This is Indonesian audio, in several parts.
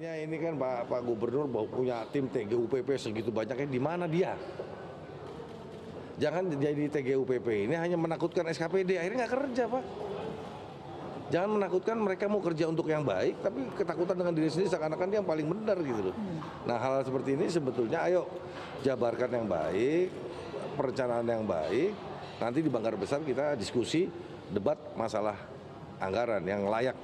Makanya ini kan Pak, Pak Gubernur punya tim TGUPP segitu banyaknya, di mana dia? Jangan jadi TGUPP ini hanya menakutkan SKPD, akhirnya nggak kerja Pak. Jangan menakutkan mereka mau kerja untuk yang baik, tapi ketakutan dengan diri sendiri seakan-akan dia yang paling benar gitu loh. Nah hal, hal seperti ini sebetulnya ayo jabarkan yang baik, perencanaan yang baik, nanti di Banggar Besar kita diskusi, debat masalah anggaran yang layak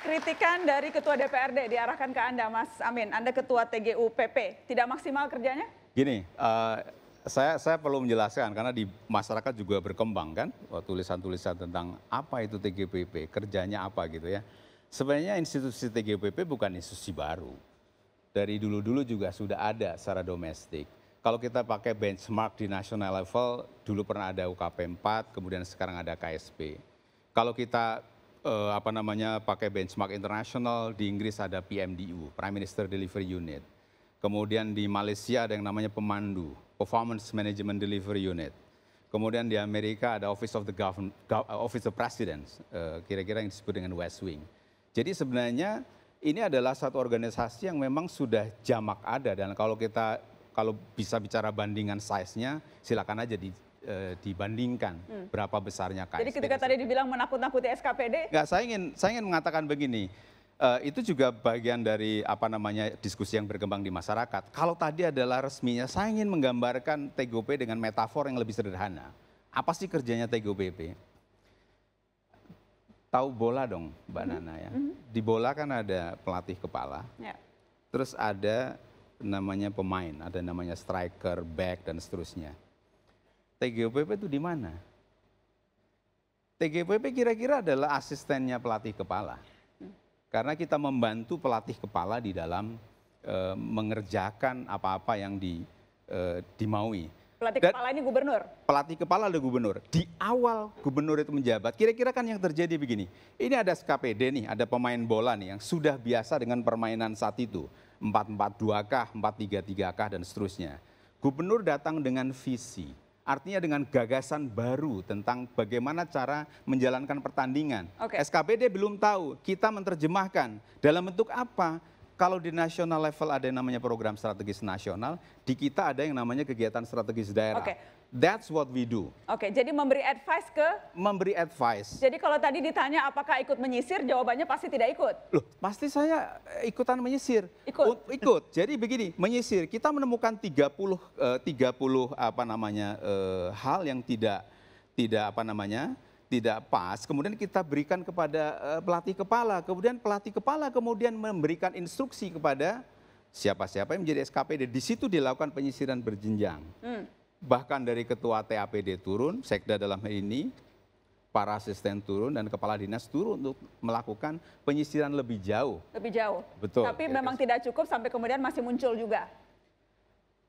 kritikan dari Ketua DPRD diarahkan ke Anda, Mas Amin. Anda Ketua TGUPP, tidak maksimal kerjanya? Gini, uh, saya, saya perlu menjelaskan karena di masyarakat juga berkembang kan, oh, tulisan-tulisan tentang apa itu TGPP, kerjanya apa gitu ya. Sebenarnya institusi TGPP bukan institusi baru. Dari dulu-dulu juga sudah ada secara domestik. Kalau kita pakai benchmark di national level, dulu pernah ada UKP 4, kemudian sekarang ada KSP. Kalau kita uh, apa namanya pakai benchmark internasional di Inggris ada PMDU Prime Minister Delivery Unit kemudian di Malaysia ada yang namanya pemandu Performance Management Delivery Unit kemudian di Amerika ada Office of the Gov eh, Office of President eh, kira-kira yang disebut dengan West Wing jadi sebenarnya ini adalah satu organisasi yang memang sudah jamak ada dan kalau kita kalau bisa bicara bandingan size-nya silakan aja di, Eh, dibandingkan hmm. berapa besarnya KSP. Jadi ketika tadi dibilang menakut-nakuti SKPD? Enggak, saya ingin saya ingin mengatakan begini. E, itu juga bagian dari apa namanya diskusi yang berkembang di masyarakat. Kalau tadi adalah resminya, saya ingin menggambarkan TGOP dengan metafor yang lebih sederhana. Apa sih kerjanya TGOPP? Tahu bola dong, Mbak mm -hmm. Nana ya. Mm -hmm. Di bola kan ada pelatih kepala. Yeah. Terus ada namanya pemain, ada namanya striker, back dan seterusnya. TGPP itu di mana? TGPP kira-kira adalah asistennya pelatih kepala. Karena kita membantu pelatih kepala di dalam e, mengerjakan apa-apa yang di, e, dimaui. Pelatih Dan, kepala ini gubernur? Pelatih kepala ada gubernur. Di awal gubernur itu menjabat, kira-kira kan yang terjadi begini. Ini ada SKPD nih, ada pemain bola nih yang sudah biasa dengan permainan saat itu. 442 kah, 433 kah, dan seterusnya. Gubernur datang dengan visi Artinya dengan gagasan baru tentang bagaimana cara menjalankan pertandingan. Okay. SKPD belum tahu, kita menerjemahkan dalam bentuk apa? Kalau di nasional level ada yang namanya program strategis nasional, di kita ada yang namanya kegiatan strategis daerah. Okay. That's what we do. Oke, okay, jadi memberi advice ke? Memberi advice. Jadi kalau tadi ditanya apakah ikut menyisir, jawabannya pasti tidak ikut. Loh, pasti saya eh, ikutan menyisir. Ikut. ikut. Jadi begini, menyisir. Kita menemukan 30 uh, 30 apa namanya uh, hal yang tidak tidak apa namanya? tidak pas, kemudian kita berikan kepada uh, pelatih kepala, kemudian pelatih kepala kemudian memberikan instruksi kepada siapa-siapa yang menjadi SKPD. Di situ dilakukan penyisiran berjenjang. Hmm bahkan dari ketua TAPD turun, sekda dalam hal ini, para asisten turun dan kepala dinas turun untuk melakukan penyisiran lebih jauh. Lebih jauh. Betul. Tapi memang tidak cukup sampai kemudian masih muncul juga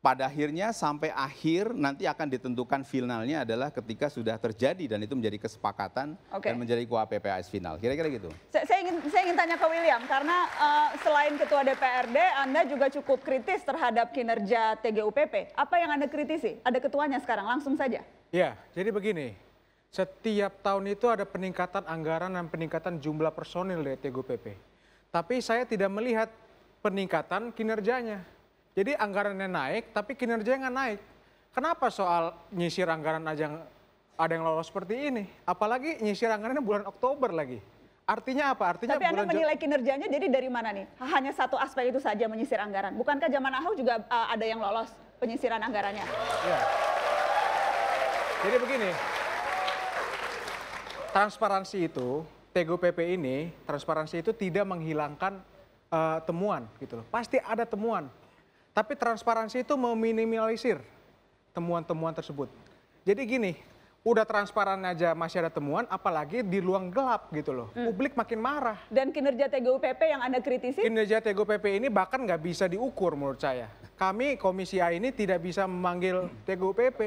pada akhirnya sampai akhir nanti akan ditentukan finalnya adalah ketika sudah terjadi dan itu menjadi kesepakatan okay. dan menjadi kuah PPAS final. Kira-kira gitu. Saya, saya ingin saya ingin tanya ke William karena uh, selain ketua DPRD Anda juga cukup kritis terhadap kinerja TGUPP. Apa yang Anda kritisi? Ada ketuanya sekarang langsung saja. Ya, jadi begini. Setiap tahun itu ada peningkatan anggaran dan peningkatan jumlah personil dari TGUPP. Tapi saya tidak melihat peningkatan kinerjanya jadi anggarannya naik, tapi kinerjanya nggak naik. Kenapa soal nyisir anggaran aja ada yang lolos seperti ini? Apalagi nyisir anggarannya bulan Oktober lagi. Artinya apa? Artinya Tapi Anda menilai kinerjanya jadi dari mana nih? Hanya satu aspek itu saja menyisir anggaran. Bukankah zaman Ahok juga uh, ada yang lolos penyisiran anggarannya? Ya. Jadi begini, transparansi itu, TGUPP ini, transparansi itu tidak menghilangkan uh, temuan gitu loh. Pasti ada temuan. Tapi transparansi itu meminimalisir temuan-temuan tersebut. Jadi gini, udah transparan aja masih ada temuan, apalagi di luang gelap gitu loh. Hmm. Publik makin marah. Dan kinerja TGUPP yang Anda kritisi? Kinerja TGUPP ini bahkan nggak bisa diukur menurut saya. Kami Komisi A ini tidak bisa memanggil TGUPP.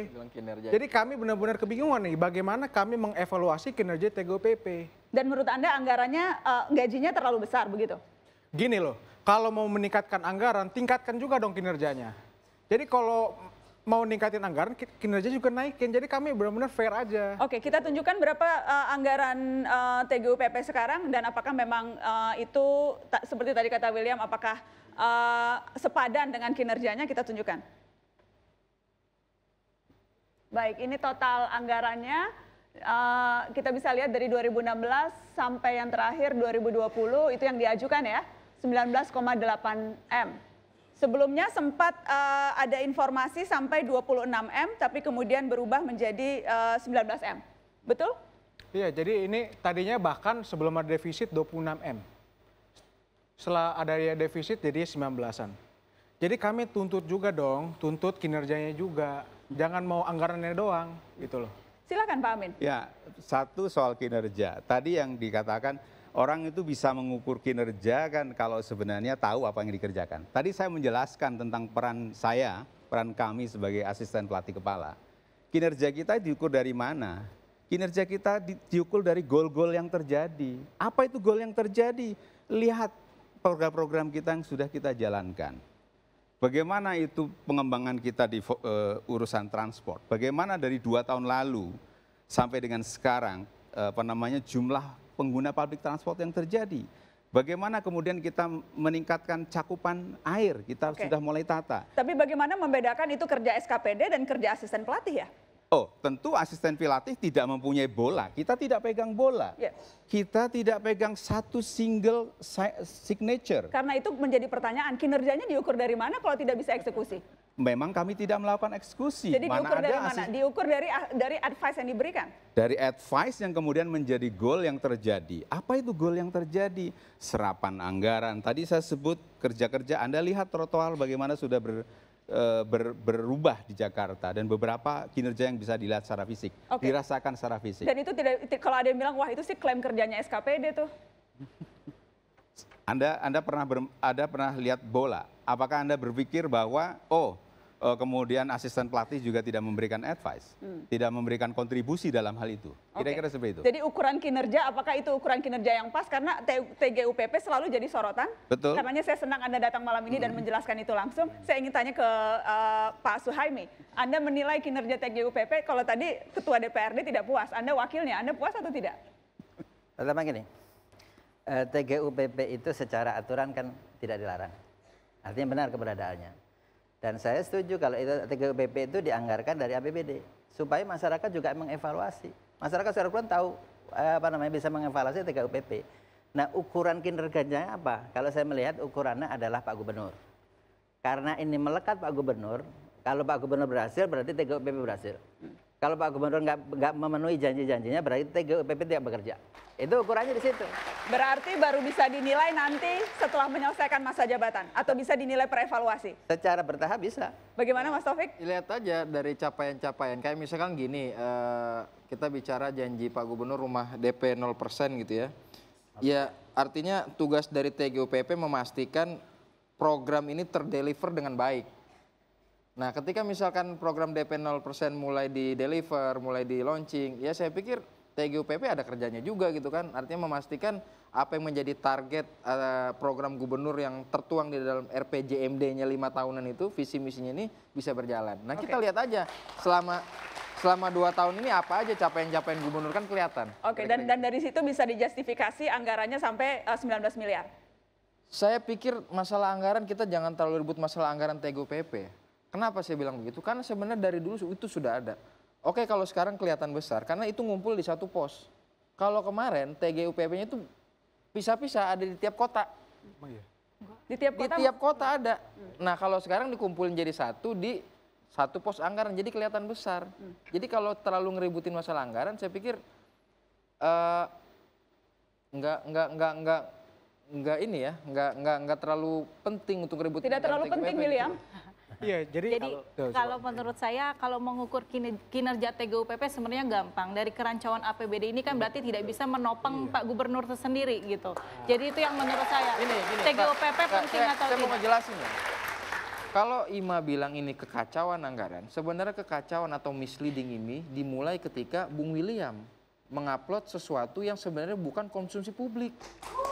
Jadi kami benar-benar kebingungan nih, bagaimana kami mengevaluasi kinerja TGUPP. Dan menurut Anda anggarannya uh, gajinya terlalu besar begitu? Gini loh, kalau mau meningkatkan anggaran, tingkatkan juga dong kinerjanya. Jadi kalau mau ningkatin anggaran, kinerja juga naikin. Jadi kami benar-benar fair aja. Oke, kita tunjukkan berapa uh, anggaran uh, eh, TGUPP sekarang dan apakah memang uh, itu seperti tadi kata William, apakah uh, sepadan dengan kinerjanya? Kita tunjukkan. Baik, ini total anggarannya. Uh, kita bisa lihat dari 2016 sampai yang terakhir 2020 itu yang diajukan ya. 19,8 M. Sebelumnya sempat uh, ada informasi sampai 26 M, tapi kemudian berubah menjadi uh, eh, 19 M. Betul? Iya, jadi ini tadinya bahkan sebelum ada defisit 26 M. Setelah ada ya defisit jadi 19-an. Jadi kami tuntut juga dong, tuntut kinerjanya juga. Jangan mau anggarannya doang gitu loh. Silakan Pak Amin. Ya, satu soal kinerja. Tadi yang dikatakan orang itu bisa mengukur kinerja kan kalau sebenarnya tahu apa yang dikerjakan. Tadi saya menjelaskan tentang peran saya, peran kami sebagai asisten pelatih kepala. Kinerja kita diukur dari mana? Kinerja kita diukur dari gol-gol yang terjadi. Apa itu gol yang terjadi? Lihat program-program kita yang sudah kita jalankan. Bagaimana itu pengembangan kita di uh, urusan transport? Bagaimana dari dua tahun lalu sampai dengan sekarang uh, apa namanya jumlah pengguna public transport yang terjadi. Bagaimana kemudian kita meningkatkan cakupan air, kita Oke. sudah mulai tata. Tapi bagaimana membedakan itu kerja SKPD dan kerja asisten pelatih ya? Oh, tentu asisten pelatih tidak mempunyai bola. Kita tidak pegang bola. Yeah. Kita tidak pegang satu single signature. Karena itu menjadi pertanyaan, kinerjanya diukur dari mana kalau tidak bisa eksekusi? memang kami tidak melakukan eksekusi. Jadi mana diukur ada dari mana? Diukur dari dari advice yang diberikan. Dari advice yang kemudian menjadi goal yang terjadi. Apa itu goal yang terjadi? Serapan anggaran. Tadi saya sebut kerja-kerja. Anda lihat trotoar bagaimana sudah ber, e, ber, berubah di Jakarta dan beberapa kinerja yang bisa dilihat secara fisik, okay. dirasakan secara fisik. Dan itu tidak kalau ada yang bilang wah itu sih klaim kerjanya SKPD tuh. Anda Anda pernah ber, ada pernah lihat bola? Apakah Anda berpikir bahwa oh Eh, kemudian asisten pelatih juga tidak memberikan advice, hmm. tidak memberikan kontribusi dalam hal itu. Kira-kira okay. seperti itu. Jadi ukuran kinerja, apakah itu ukuran kinerja yang pas? Karena TGUPP selalu jadi sorotan. Betul. Karena saya senang Anda datang malam ini hmm. dan menjelaskan itu langsung. Saya ingin tanya ke uh, Pak Suhaimi, Anda menilai kinerja TGUPP kalau tadi Ketua DPRD tidak puas, Anda wakilnya, Anda puas atau tidak? Pertama gini, eh, TGUPP itu secara aturan kan tidak dilarang. Artinya benar keberadaannya dan saya setuju kalau itu TGUPP itu dianggarkan dari APBD supaya masyarakat juga mengevaluasi. Masyarakat secara keseluruhan tahu eh, apa namanya bisa mengevaluasi TGUPP. Nah, ukuran kinerjanya apa? Kalau saya melihat ukurannya adalah Pak Gubernur. Karena ini melekat Pak Gubernur, kalau Pak Gubernur berhasil berarti TGUPP berhasil. Kalau Pak Gubernur nggak memenuhi janji-janjinya, berarti TGUPP tidak bekerja. Itu ukurannya di situ. Berarti baru bisa dinilai nanti setelah menyelesaikan masa jabatan, atau bisa dinilai perevaluasi? Secara bertahap bisa. Bagaimana Mas Taufik? Lihat aja dari capaian-capaian. Kayak misalkan gini, uh, kita bicara janji Pak Gubernur rumah DP 0% gitu ya. Ya artinya tugas dari TGUPP memastikan program ini terdeliver dengan baik. Nah, ketika misalkan program DP 0% mulai di deliver, mulai di launching, ya saya pikir TGUPP ada kerjanya juga gitu kan. Artinya memastikan apa yang menjadi target eh, program gubernur yang tertuang di dalam RPJMD-nya lima tahunan itu, visi misinya ini bisa berjalan. Nah, okay. kita lihat aja selama selama dua tahun ini apa aja capaian-capaian gubernur kan kelihatan. Oke, okay, dan dan dari situ bisa dijustifikasi anggarannya sampai uh, eh, 19 miliar. Saya pikir masalah anggaran kita jangan terlalu ribut masalah anggaran TGUPP. Kenapa saya bilang begitu? Karena sebenarnya dari dulu itu sudah ada. Oke kalau sekarang kelihatan besar, karena itu ngumpul di satu pos. Kalau kemarin TGUPP-nya itu pisah-pisah ada di tiap kota. Oh, iya. Di tiap kota? Di tiap kota ada. Nah kalau sekarang dikumpulin jadi satu di satu pos anggaran, jadi kelihatan besar. Jadi kalau terlalu ngeributin masalah anggaran, saya pikir uh, nggak nggak nggak nggak nggak ini ya, nggak nggak nggak terlalu penting untuk ribut. Tidak terlalu penting, William. Gitu. Iya, jadi, jadi kalau, kalau menurut saya kalau mengukur kinerja TGUPP sebenarnya gampang. Dari kerancuan APBD ini kan iya, berarti tidak bisa menopang iya. Pak Gubernur tersendiri gitu. Ah. Jadi itu yang menurut saya. Ini, ini, TGUPP Pak, penting saya, atau saya tidak? Saya mau jelasin ya. Kalau Ima bilang ini kekacauan anggaran, sebenarnya kekacauan atau misleading ini dimulai ketika Bung William mengupload sesuatu yang sebenarnya bukan konsumsi publik. Oh.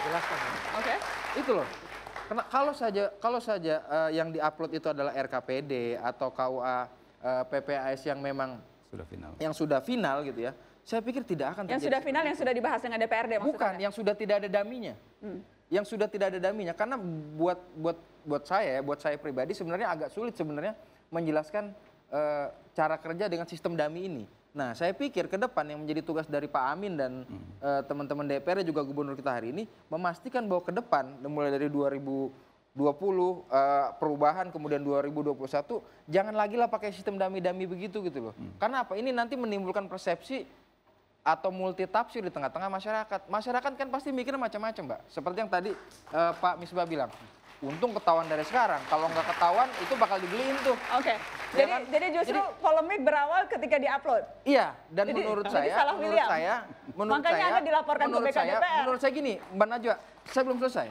Jelaskan. Oke. Okay. Itu loh. Karena kalau saja kalau saja uh, yang diupload itu adalah RKPD atau KUA uh, eh, PPAS yang memang sudah final. Yang sudah final gitu ya. Saya pikir tidak akan terjadi. Yang sudah final yang sudah dibahas dengan DPRD maksudnya. Bukan, yang sudah tidak ada daminya. Hmm. Yang sudah tidak ada daminya karena buat buat buat saya, buat saya pribadi sebenarnya agak sulit sebenarnya menjelaskan uh, cara kerja dengan sistem dami ini Nah, saya pikir ke depan yang menjadi tugas dari Pak Amin dan hmm. Eh, teman-teman hmm. uh, DPR juga gubernur kita hari ini memastikan bahwa ke depan mulai dari 2000 20 uh, perubahan kemudian 2021 jangan lagi lah pakai sistem dami-dami begitu gitu loh. Hmm. Karena apa? Ini nanti menimbulkan persepsi atau multitafsir di tengah-tengah masyarakat. Masyarakat kan pasti mikir macam-macam, Mbak. Seperti yang tadi uh, Pak Misbah bilang, Untung ketahuan dari sekarang. Kalau nggak ketahuan itu bakal dibeliin tuh. Oke. Okay. Ya jadi kan? jadi justru jadi, polemik berawal ketika diupload. Iya, dan jadi, menurut jadi saya salah menurut William. saya menurut Makanya saya, Anda dilaporkan menurut ke saya, Menurut saya gini, Mbak Najwa, saya belum selesai.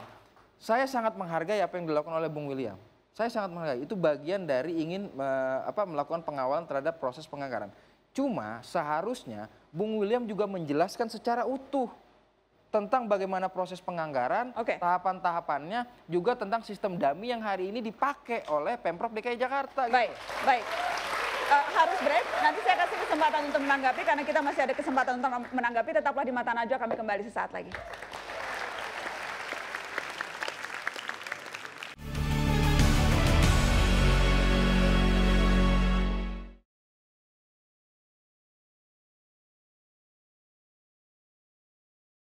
Saya sangat menghargai apa yang dilakukan oleh Bung William. Saya sangat menghargai. Itu bagian dari ingin me, apa melakukan pengawalan terhadap proses penganggaran. Cuma seharusnya Bung William juga menjelaskan secara utuh tentang bagaimana proses penganggaran, okay. tahapan-tahapannya, juga tentang sistem dami yang hari ini dipakai oleh Pemprov DKI Jakarta. Gitu. Baik, baik. Uh, harus break, nanti saya kasih kesempatan untuk menanggapi karena kita masih ada kesempatan untuk menanggapi. Tetaplah di Mata Najwa, kami kembali sesaat lagi.